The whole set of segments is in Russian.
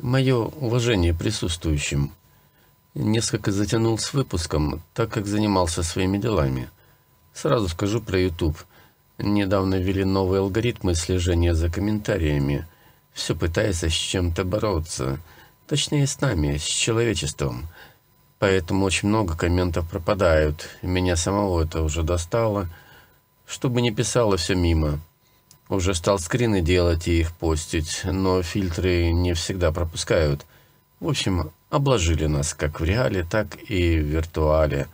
Мое уважение присутствующим. Несколько затянул с выпуском, так как занимался своими делами. Сразу скажу про YouTube. Недавно ввели новые алгоритмы слежения за комментариями. Все пытается с чем-то бороться. Точнее, с нами, с человечеством. Поэтому очень много комментов пропадают. Меня самого это уже достало. Чтобы не писало все мимо. Уже стал скрины делать и их постить, но фильтры не всегда пропускают. В общем, обложили нас как в реале, так и в виртуале.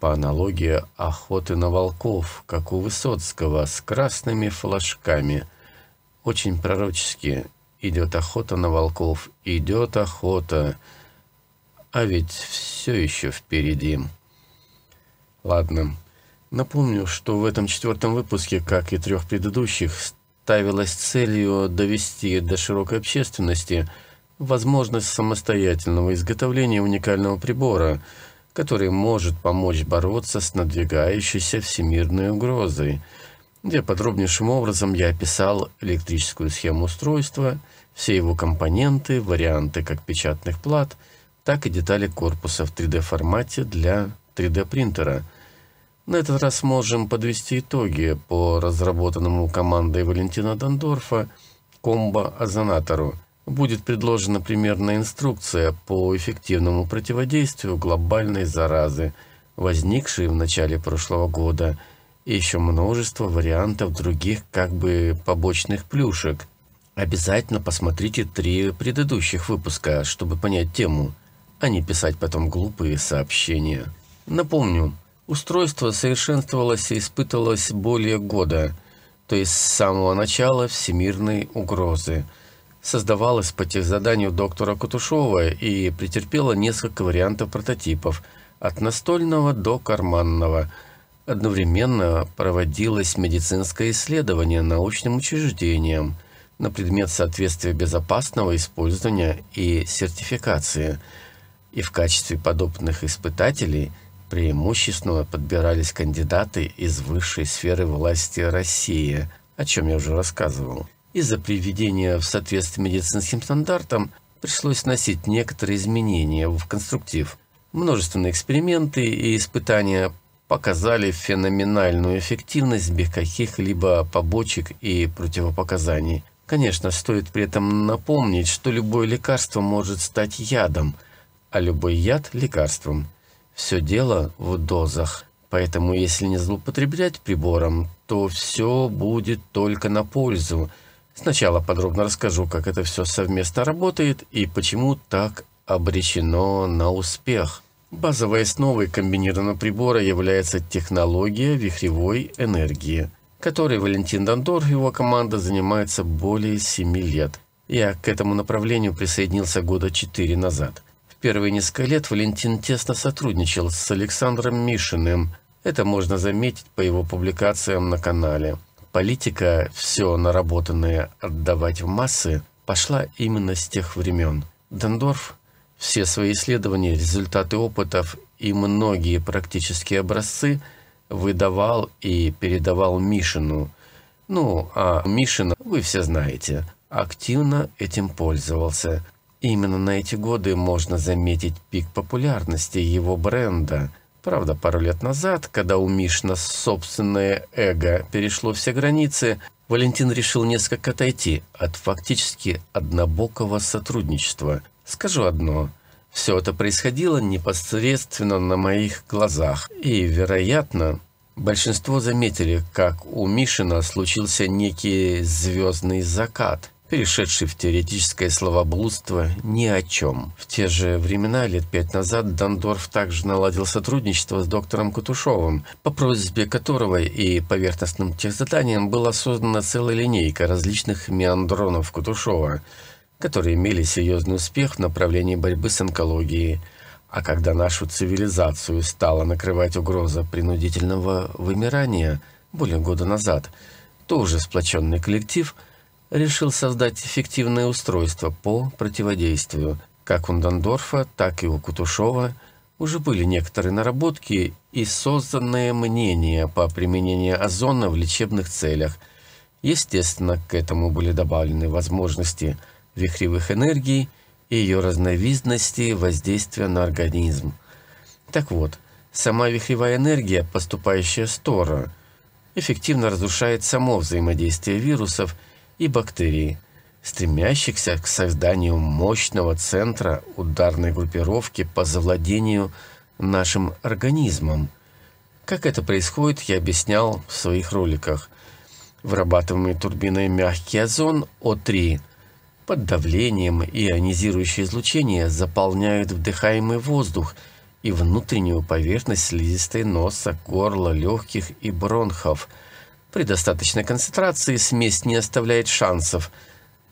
По аналогии охоты на волков, как у Высоцкого, с красными флажками. Очень пророчески. Идет охота на волков, идет охота. А ведь все еще впереди. Ладно. Напомню, что в этом четвертом выпуске, как и трех предыдущих, ставилась целью довести до широкой общественности возможность самостоятельного изготовления уникального прибора, который может помочь бороться с надвигающейся всемирной угрозой, где подробнейшим образом я описал электрическую схему устройства, все его компоненты, варианты как печатных плат, так и детали корпуса в 3D-формате для 3D-принтера – на этот раз можем подвести итоги по разработанному командой Валентина Дандорфа комбо-озонатору. Будет предложена примерная инструкция по эффективному противодействию глобальной заразы, возникшей в начале прошлого года, и еще множество вариантов других как бы побочных плюшек. Обязательно посмотрите три предыдущих выпуска, чтобы понять тему, а не писать потом глупые сообщения. Напомню, Устройство совершенствовалось и испытывалось более года, то есть с самого начала всемирной угрозы. Создавалось по техзаданию доктора Кутушова и претерпело несколько вариантов прототипов, от настольного до карманного. Одновременно проводилось медицинское исследование научным учреждением на предмет соответствия безопасного использования и сертификации. И в качестве подобных испытателей – преимущественно подбирались кандидаты из высшей сферы власти России, о чем я уже рассказывал. Из-за приведения в соответствие медицинским стандартам пришлось вносить некоторые изменения в конструктив. Множественные эксперименты и испытания показали феноменальную эффективность без каких-либо побочек и противопоказаний. Конечно, стоит при этом напомнить, что любое лекарство может стать ядом, а любой яд – лекарством. Все дело в дозах. Поэтому если не злоупотреблять прибором, то все будет только на пользу. Сначала подробно расскажу, как это все совместно работает и почему так обречено на успех. Базовой основой комбинированного прибора является технология вихревой энергии, которой Валентин Дандор и его команда занимаются более 7 лет. Я к этому направлению присоединился года 4 назад первые несколько лет Валентин тесно сотрудничал с Александром Мишиным. Это можно заметить по его публикациям на канале. Политика «все наработанное отдавать в массы» пошла именно с тех времен. Дендорф все свои исследования, результаты опытов и многие практические образцы выдавал и передавал Мишину. Ну, а Мишина, вы все знаете, активно этим пользовался – Именно на эти годы можно заметить пик популярности его бренда. Правда, пару лет назад, когда у Мишна собственное эго перешло все границы, Валентин решил несколько отойти от фактически однобокого сотрудничества. Скажу одно, все это происходило непосредственно на моих глазах, и, вероятно, большинство заметили, как у Мишина случился некий звездный закат – перешедший в теоретическое словоблудство ни о чем. В те же времена, лет пять назад, Дандорф также наладил сотрудничество с доктором Кутушовым, по просьбе которого и поверхностным техзаданием была создана целая линейка различных миандронов Кутушова, которые имели серьезный успех в направлении борьбы с онкологией. А когда нашу цивилизацию стала накрывать угроза принудительного вымирания более года назад, то уже сплоченный коллектив – решил создать эффективное устройство по противодействию. Как у Дандорфа, так и у Кутушова уже были некоторые наработки и созданное мнение по применению озона в лечебных целях. Естественно, к этому были добавлены возможности вихревых энергий и ее разновидности воздействия на организм. Так вот, сама вихревая энергия, поступающая с Тора, эффективно разрушает само взаимодействие вирусов – и бактерии, стремящихся к созданию мощного центра ударной группировки по завладению нашим организмом. Как это происходит, я объяснял в своих роликах. Вырабатываемый турбиной мягкий озон О3 под давлением ионизирующее излучение заполняют вдыхаемый воздух и внутреннюю поверхность слизистой носа, горла, легких и бронхов – при достаточной концентрации смесь не оставляет шансов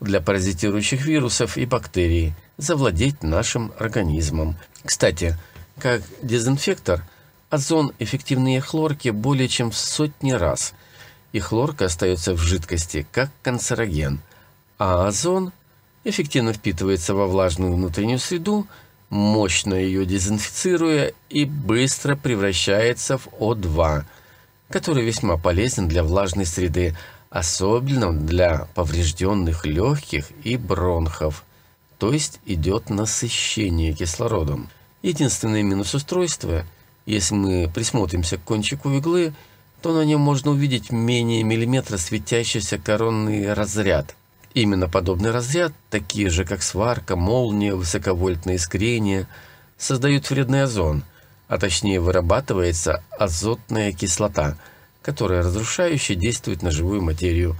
для паразитирующих вирусов и бактерий завладеть нашим организмом. Кстати, как дезинфектор, озон эффективнее хлорки более чем в сотни раз, и хлорка остается в жидкости, как канцероген, а озон эффективно впитывается во влажную внутреннюю среду, мощно ее дезинфицируя и быстро превращается в О2 – который весьма полезен для влажной среды, особенно для поврежденных легких и бронхов, то есть идет насыщение кислородом. Единственный минус устройства, если мы присмотримся к кончику иглы, то на нем можно увидеть менее миллиметра светящийся коронный разряд. Именно подобный разряд, такие же как сварка, молния, высоковольтное искрение, создают вредный озон – а точнее вырабатывается азотная кислота, которая разрушающе действует на живую материю.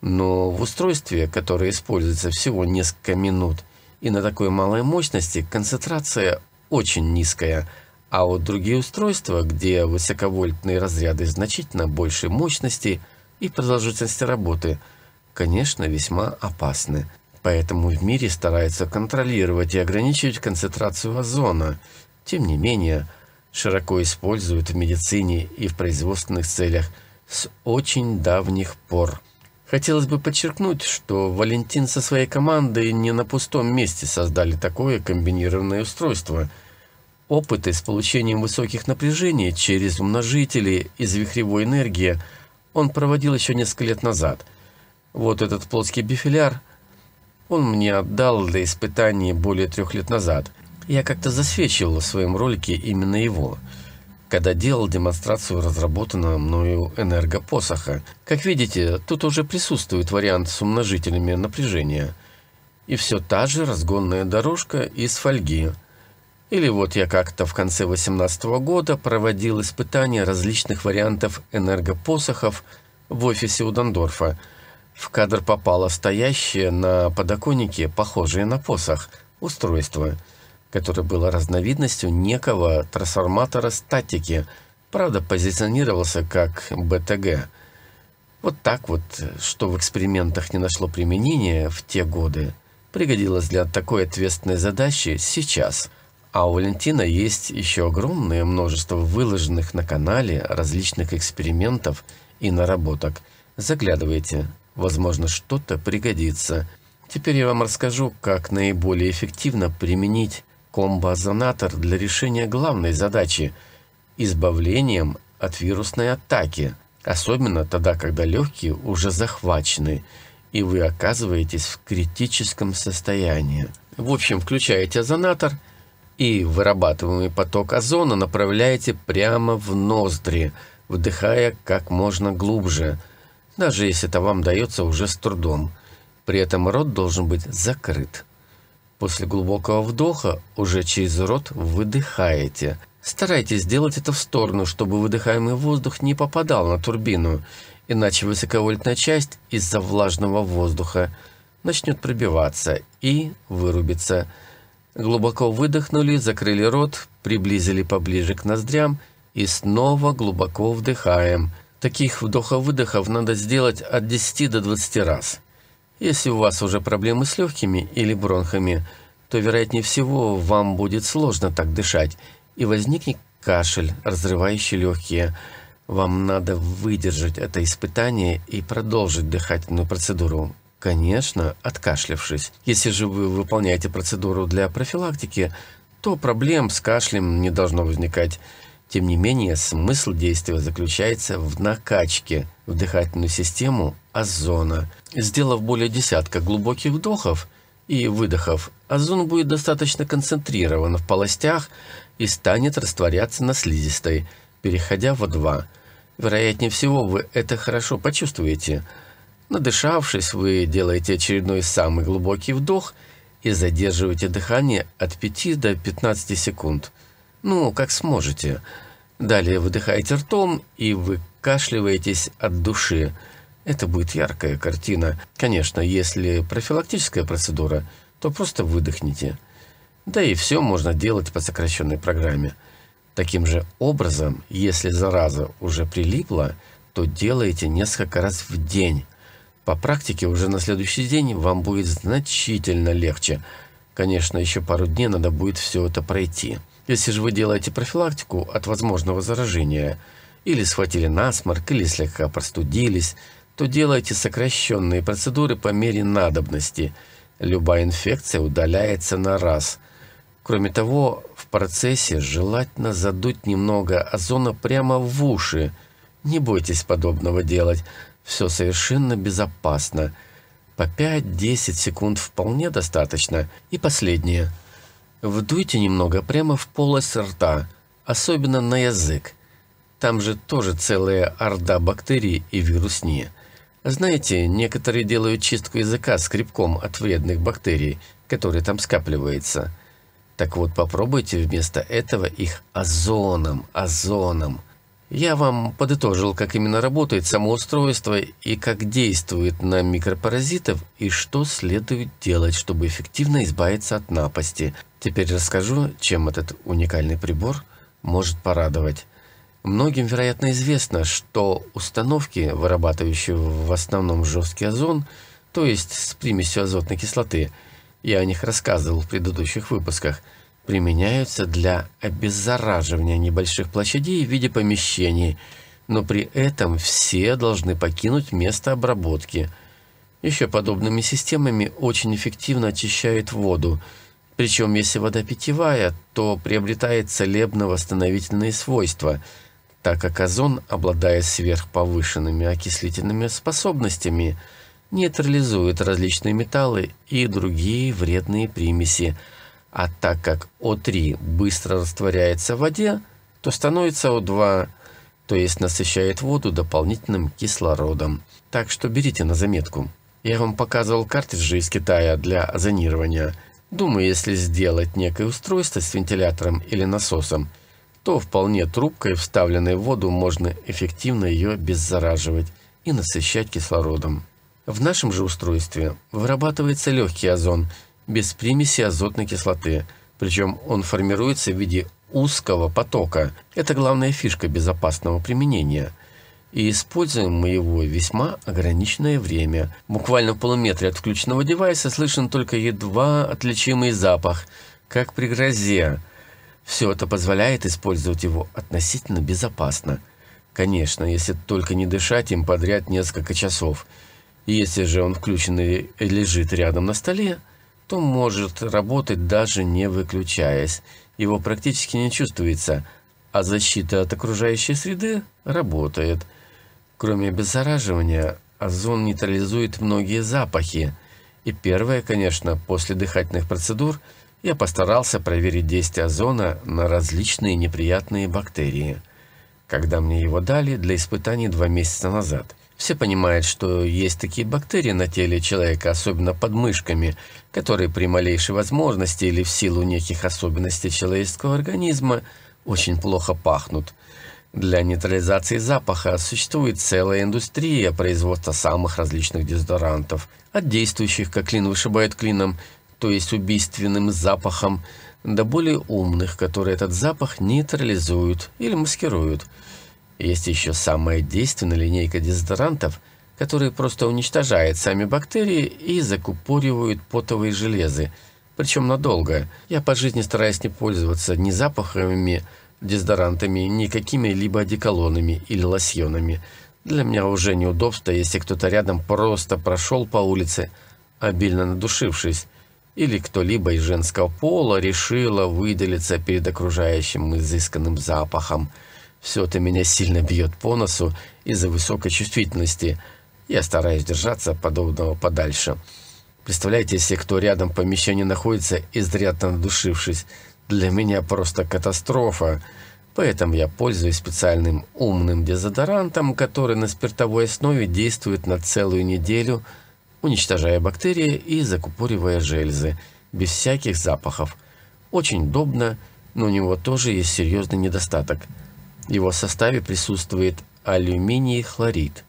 Но в устройстве, которое используется всего несколько минут и на такой малой мощности, концентрация очень низкая, а вот другие устройства, где высоковольтные разряды значительно большей мощности и продолжительности работы, конечно, весьма опасны. Поэтому в мире стараются контролировать и ограничивать концентрацию озона. Тем не менее, широко используют в медицине и в производственных целях с очень давних пор. Хотелось бы подчеркнуть, что Валентин со своей командой не на пустом месте создали такое комбинированное устройство. Опыты с получением высоких напряжений через умножители из вихревой энергии он проводил еще несколько лет назад. Вот этот плоский бифиляр он мне отдал для испытаний более трех лет назад. Я как-то засвечивал в своем ролике именно его, когда делал демонстрацию разработанного мною энергопосоха. Как видите, тут уже присутствует вариант с умножителями напряжения. И все та же разгонная дорожка из фольги. Или вот я как-то в конце 2018 года проводил испытания различных вариантов энергопосохов в офисе у Дандорфа. В кадр попало стоящее на подоконнике, похожее на посох, устройство – которое было разновидностью некого трансформатора статики, правда позиционировался как БТГ. Вот так вот, что в экспериментах не нашло применения в те годы, пригодилось для такой ответственной задачи сейчас. А у Валентина есть еще огромное множество выложенных на канале различных экспериментов и наработок. Заглядывайте, возможно, что-то пригодится. Теперь я вам расскажу, как наиболее эффективно применить комбо-зонатор для решения главной задачи – избавлением от вирусной атаки, особенно тогда, когда легкие уже захвачены, и вы оказываетесь в критическом состоянии. В общем, включаете озонатор и вырабатываемый поток озона направляете прямо в ноздри, вдыхая как можно глубже, даже если это вам дается уже с трудом. При этом рот должен быть закрыт. После глубокого вдоха уже через рот выдыхаете. Старайтесь сделать это в сторону, чтобы выдыхаемый воздух не попадал на турбину, иначе высоковольтная часть из-за влажного воздуха начнет пробиваться и вырубится. Глубоко выдохнули, закрыли рот, приблизили поближе к ноздрям и снова глубоко вдыхаем. Таких вдохов-выдохов надо сделать от 10 до 20 раз. Если у вас уже проблемы с легкими или бронхами, то, вероятнее всего, вам будет сложно так дышать, и возникнет кашель, разрывающий легкие. Вам надо выдержать это испытание и продолжить дыхательную процедуру. Конечно, откашлявшись. Если же вы выполняете процедуру для профилактики, то проблем с кашлем не должно возникать. Тем не менее, смысл действия заключается в накачке в дыхательную систему озона. Сделав более десятка глубоких вдохов и выдохов, озон будет достаточно концентрирован в полостях и станет растворяться на слизистой, переходя в О2. Вероятнее всего, вы это хорошо почувствуете. Надышавшись, вы делаете очередной самый глубокий вдох и задерживаете дыхание от 5 до 15 секунд. Ну, как сможете. Далее выдыхаете ртом и выкашливаетесь от души. Это будет яркая картина. Конечно, если профилактическая процедура, то просто выдохните. Да и все можно делать по сокращенной программе. Таким же образом, если зараза уже прилипла, то делайте несколько раз в день. По практике уже на следующий день вам будет значительно легче. Конечно, еще пару дней надо будет все это пройти. Если же вы делаете профилактику от возможного заражения, или схватили насморк, или слегка простудились, то делайте сокращенные процедуры по мере надобности. Любая инфекция удаляется на раз. Кроме того, в процессе желательно задуть немного озона прямо в уши. Не бойтесь подобного делать, все совершенно безопасно. По 5-10 секунд вполне достаточно. И последнее – Вдуйте немного прямо в полость рта, особенно на язык. Там же тоже целая орда бактерий и вирусни. Знаете, некоторые делают чистку языка скребком от вредных бактерий, которые там скапливаются. Так вот, попробуйте вместо этого их озоном, озоном. Я вам подытожил, как именно работает самоустройство и как действует на микропаразитов, и что следует делать, чтобы эффективно избавиться от напасти – Теперь расскажу, чем этот уникальный прибор может порадовать. Многим, вероятно, известно, что установки, вырабатывающие в основном жесткий озон, то есть с примесью азотной кислоты, я о них рассказывал в предыдущих выпусках, применяются для обеззараживания небольших площадей в виде помещений, но при этом все должны покинуть место обработки. Еще подобными системами очень эффективно очищают воду – причем, если вода питьевая, то приобретает целебно-восстановительные свойства, так как озон, обладая сверхповышенными окислительными способностями, нейтрализует различные металлы и другие вредные примеси, а так как О3 быстро растворяется в воде, то становится О2, то есть насыщает воду дополнительным кислородом. Так что берите на заметку. Я вам показывал картриджи из Китая для озонирования – Думаю, если сделать некое устройство с вентилятором или насосом, то вполне трубкой, вставленной в воду, можно эффективно ее обеззараживать и насыщать кислородом. В нашем же устройстве вырабатывается легкий озон без примеси азотной кислоты, причем он формируется в виде узкого потока. Это главная фишка безопасного применения – и используем мы его весьма ограниченное время. Буквально в полуметре от включенного девайса слышен только едва отличимый запах, как при грозе. Все это позволяет использовать его относительно безопасно. Конечно, если только не дышать им подряд несколько часов. Если же он включен и лежит рядом на столе, то может работать даже не выключаясь. Его практически не чувствуется, а защита от окружающей среды работает – Кроме обеззараживания, озон нейтрализует многие запахи. И первое, конечно, после дыхательных процедур я постарался проверить действие озона на различные неприятные бактерии. Когда мне его дали для испытаний два месяца назад. Все понимают, что есть такие бактерии на теле человека, особенно под мышками, которые при малейшей возможности или в силу неких особенностей человеческого организма очень плохо пахнут – для нейтрализации запаха существует целая индустрия производства самых различных дезодорантов, от действующих, как клин вышибает клином, то есть убийственным запахом, до более умных, которые этот запах нейтрализуют или маскируют. Есть еще самая действенная линейка дезодорантов, которые просто уничтожают сами бактерии и закупоривают потовые железы, причем надолго. Я по жизни стараюсь не пользоваться ни запахами, дезодорантами, ни какими-либо одеколонами или лосьонами. Для меня уже неудобство, если кто-то рядом просто прошел по улице, обильно надушившись, или кто-либо из женского пола решила выделиться перед окружающим изысканным запахом. Все это меня сильно бьет по носу из-за высокой чувствительности. Я стараюсь держаться подобного подальше. Представляете, если кто рядом в помещении находится, изрядно надушившись, для меня просто катастрофа, поэтому я пользуюсь специальным умным дезодорантом, который на спиртовой основе действует на целую неделю, уничтожая бактерии и закупоривая железы, без всяких запахов. Очень удобно, но у него тоже есть серьезный недостаток. В его составе присутствует алюминий хлорид.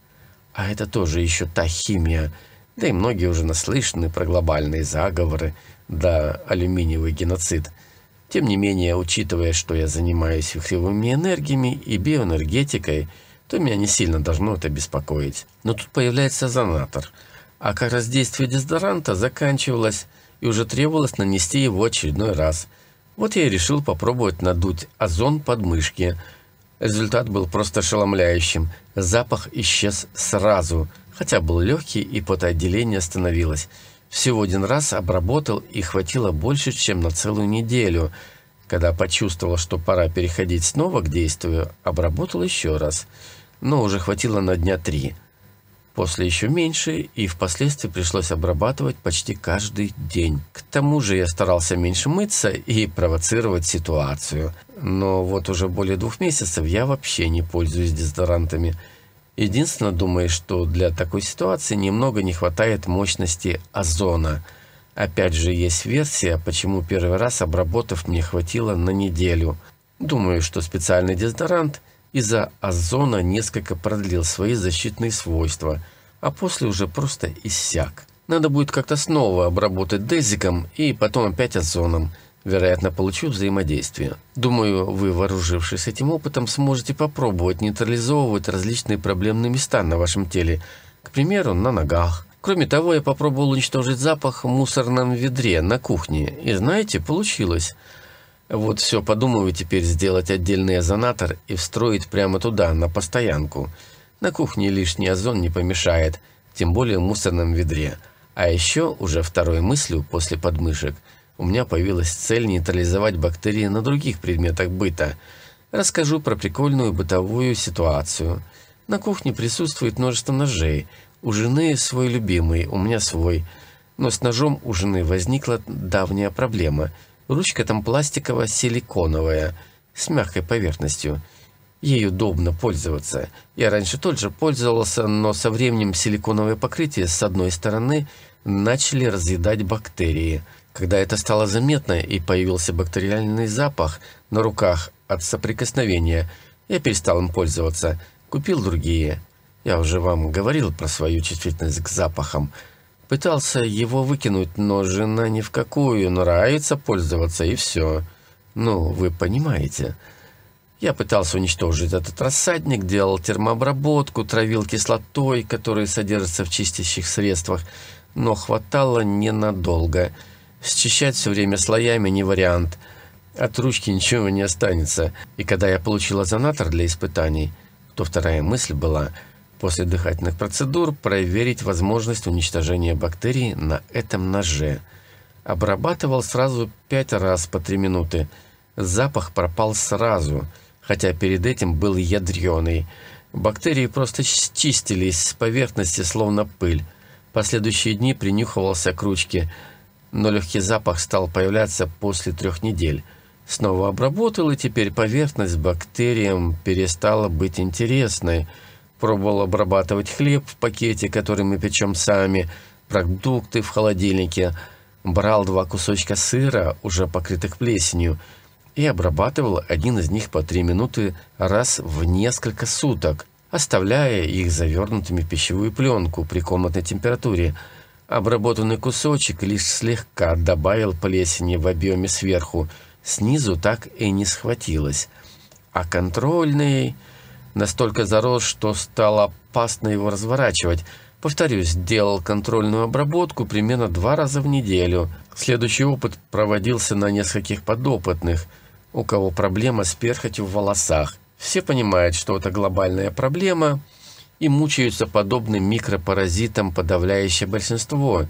А это тоже еще та химия, да и многие уже наслышаны про глобальные заговоры, да алюминиевый геноцид. Тем не менее, учитывая, что я занимаюсь вихревыми энергиями и биоэнергетикой, то меня не сильно должно это беспокоить. Но тут появляется зонатор. А как раз действие дезодоранта заканчивалось, и уже требовалось нанести его очередной раз. Вот я и решил попробовать надуть озон подмышки. Результат был просто ошеломляющим. Запах исчез сразу, хотя был легкий и потоотделение остановилось всего один раз обработал и хватило больше, чем на целую неделю. Когда почувствовал, что пора переходить снова к действию, обработал еще раз, но уже хватило на дня три. После еще меньше, и впоследствии пришлось обрабатывать почти каждый день. К тому же я старался меньше мыться и провоцировать ситуацию. Но вот уже более двух месяцев я вообще не пользуюсь дезодорантами – Единственное, думаю, что для такой ситуации немного не хватает мощности озона. Опять же, есть версия, почему первый раз обработав мне хватило на неделю. Думаю, что специальный дезодорант из-за озона несколько продлил свои защитные свойства, а после уже просто иссяк. Надо будет как-то снова обработать дезиком и потом опять озоном – вероятно, получу взаимодействие. Думаю, вы, вооружившись этим опытом, сможете попробовать нейтрализовывать различные проблемные места на вашем теле, к примеру, на ногах. Кроме того, я попробовал уничтожить запах в мусорном ведре на кухне, и знаете, получилось. Вот все, подумаю теперь сделать отдельный озонатор и встроить прямо туда, на постоянку. На кухне лишний озон не помешает, тем более в мусорном ведре. А еще, уже второй мыслью после подмышек – у меня появилась цель нейтрализовать бактерии на других предметах быта. Расскажу про прикольную бытовую ситуацию. На кухне присутствует множество ножей. У жены свой любимый, у меня свой. Но с ножом у жены возникла давняя проблема. Ручка там пластиково-силиконовая, с мягкой поверхностью. Ей удобно пользоваться. Я раньше тоже пользовался, но со временем силиконовое покрытие с одной стороны начали разъедать бактерии – когда это стало заметно и появился бактериальный запах на руках от соприкосновения, я перестал им пользоваться, купил другие. Я уже вам говорил про свою чувствительность к запахам. Пытался его выкинуть, но жена ни в какую, нравится пользоваться и все. Ну, вы понимаете. Я пытался уничтожить этот рассадник, делал термообработку, травил кислотой, которая содержится в чистящих средствах, но хватало ненадолго – Счищать все время слоями не вариант. От ручки ничего не останется. И когда я получила зонатор для испытаний, то вторая мысль была после дыхательных процедур проверить возможность уничтожения бактерий на этом ноже. Обрабатывал сразу пять раз по три минуты. Запах пропал сразу, хотя перед этим был ядреный. Бактерии просто чистились с поверхности, словно пыль. Последующие дни принюхивался к ручке – но легкий запах стал появляться после трех недель. Снова обработал, и теперь поверхность бактериям перестала быть интересной. Пробовал обрабатывать хлеб в пакете, который мы печем сами, продукты в холодильнике. Брал два кусочка сыра, уже покрытых плесенью, и обрабатывал один из них по три минуты раз в несколько суток, оставляя их завернутыми в пищевую пленку при комнатной температуре – Обработанный кусочек лишь слегка добавил плесени в объеме сверху. Снизу так и не схватилось. А контрольный настолько зарос, что стало опасно его разворачивать. Повторюсь, делал контрольную обработку примерно два раза в неделю. Следующий опыт проводился на нескольких подопытных, у кого проблема с перхотью в волосах. Все понимают, что это глобальная проблема – и мучаются подобным микропаразитам подавляющее большинство.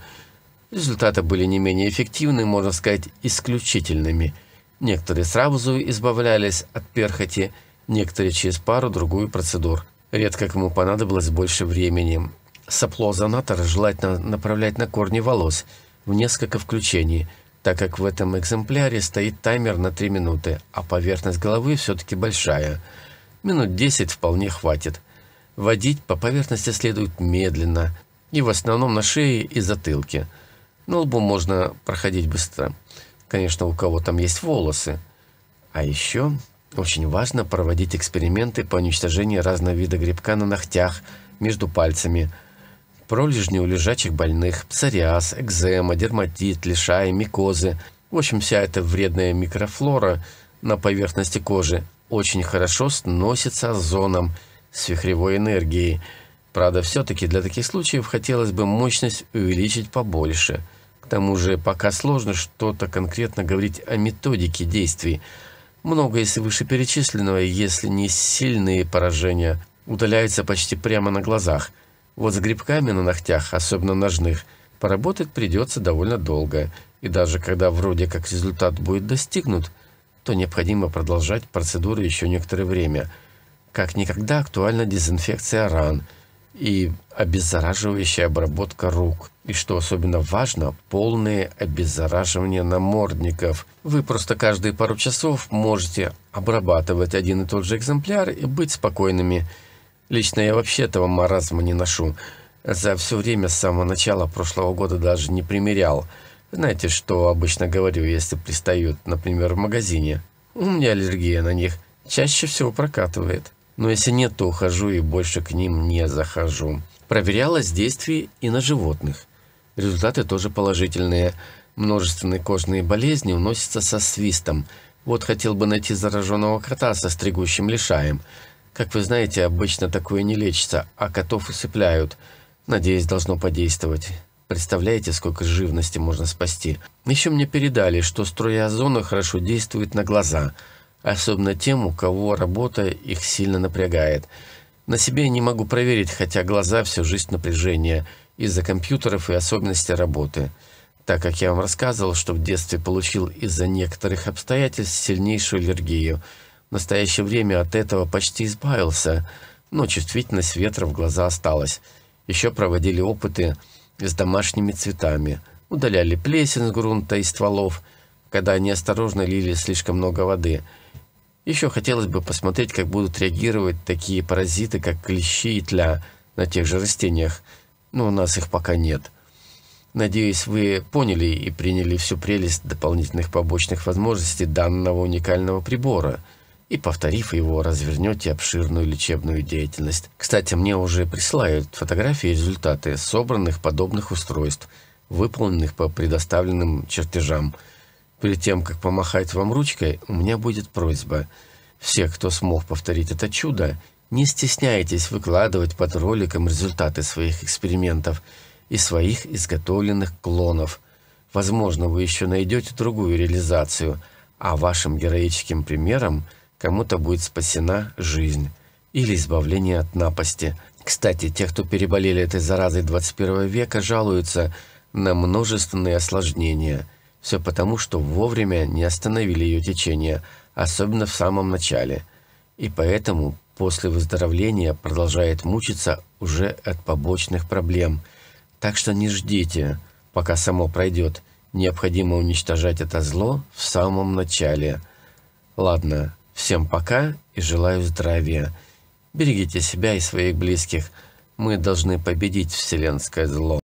Результаты были не менее эффективны, можно сказать, исключительными. Некоторые сразу избавлялись от перхоти, некоторые через пару-другую процедур. Редко кому понадобилось больше времени. Сопло зонатора желательно направлять на корни волос в несколько включений, так как в этом экземпляре стоит таймер на 3 минуты, а поверхность головы все-таки большая. Минут 10 вполне хватит. Водить по поверхности следует медленно и в основном на шее и затылке. На лбу можно проходить быстро. Конечно, у кого там есть волосы. А еще очень важно проводить эксперименты по уничтожению разного вида грибка на ногтях, между пальцами, пролежни у лежачих больных, псориаз, экзема, дерматит, лишаи, микозы. В общем, вся эта вредная микрофлора на поверхности кожи очень хорошо сносится с зоном свихревой энергии. Правда, все-таки для таких случаев хотелось бы мощность увеличить побольше. К тому же пока сложно что-то конкретно говорить о методике действий. Многое из вышеперечисленного, если не сильные поражения, удаляется почти прямо на глазах. Вот с грибками на ногтях, особенно ножных, поработать придется довольно долго. И даже когда вроде как результат будет достигнут, то необходимо продолжать процедуру еще некоторое время – как никогда актуальна дезинфекция ран и обеззараживающая обработка рук. И что особенно важно, полное обеззараживание намордников. Вы просто каждые пару часов можете обрабатывать один и тот же экземпляр и быть спокойными. Лично я вообще этого маразма не ношу. За все время с самого начала прошлого года даже не примерял. Знаете, что обычно говорю, если пристают, например, в магазине? У меня аллергия на них. Чаще всего прокатывает но если нет, то ухожу и больше к ним не захожу. Проверялось действие и на животных. Результаты тоже положительные. Множественные кожные болезни уносятся со свистом. Вот хотел бы найти зараженного кота со стригущим лишаем. Как вы знаете, обычно такое не лечится, а котов усыпляют. Надеюсь, должно подействовать. Представляете, сколько живности можно спасти. Еще мне передали, что струя озона хорошо действует на глаза – особенно тем, у кого работа их сильно напрягает. На себе не могу проверить, хотя глаза всю жизнь напряжения из-за компьютеров и особенностей работы. Так как я вам рассказывал, что в детстве получил из-за некоторых обстоятельств сильнейшую аллергию. В настоящее время от этого почти избавился, но чувствительность ветра в глаза осталась. Еще проводили опыты с домашними цветами. Удаляли плесень с грунта и стволов – когда они осторожно лили слишком много воды. Еще хотелось бы посмотреть, как будут реагировать такие паразиты, как клещи и тля на тех же растениях, но у нас их пока нет. Надеюсь, вы поняли и приняли всю прелесть дополнительных побочных возможностей данного уникального прибора – и, повторив его, развернете обширную лечебную деятельность. Кстати, мне уже присылают фотографии и результаты собранных подобных устройств, выполненных по предоставленным чертежам – Перед тем, как помахать вам ручкой, у меня будет просьба. Все, кто смог повторить это чудо, не стесняйтесь выкладывать под роликом результаты своих экспериментов и своих изготовленных клонов. Возможно, вы еще найдете другую реализацию, а вашим героическим примером кому-то будет спасена жизнь или избавление от напасти. Кстати, те, кто переболели этой заразой 21 века, жалуются на множественные осложнения – все потому, что вовремя не остановили ее течение, особенно в самом начале. И поэтому после выздоровления продолжает мучиться уже от побочных проблем. Так что не ждите, пока само пройдет. Необходимо уничтожать это зло в самом начале. Ладно, всем пока и желаю здравия. Берегите себя и своих близких. Мы должны победить вселенское зло.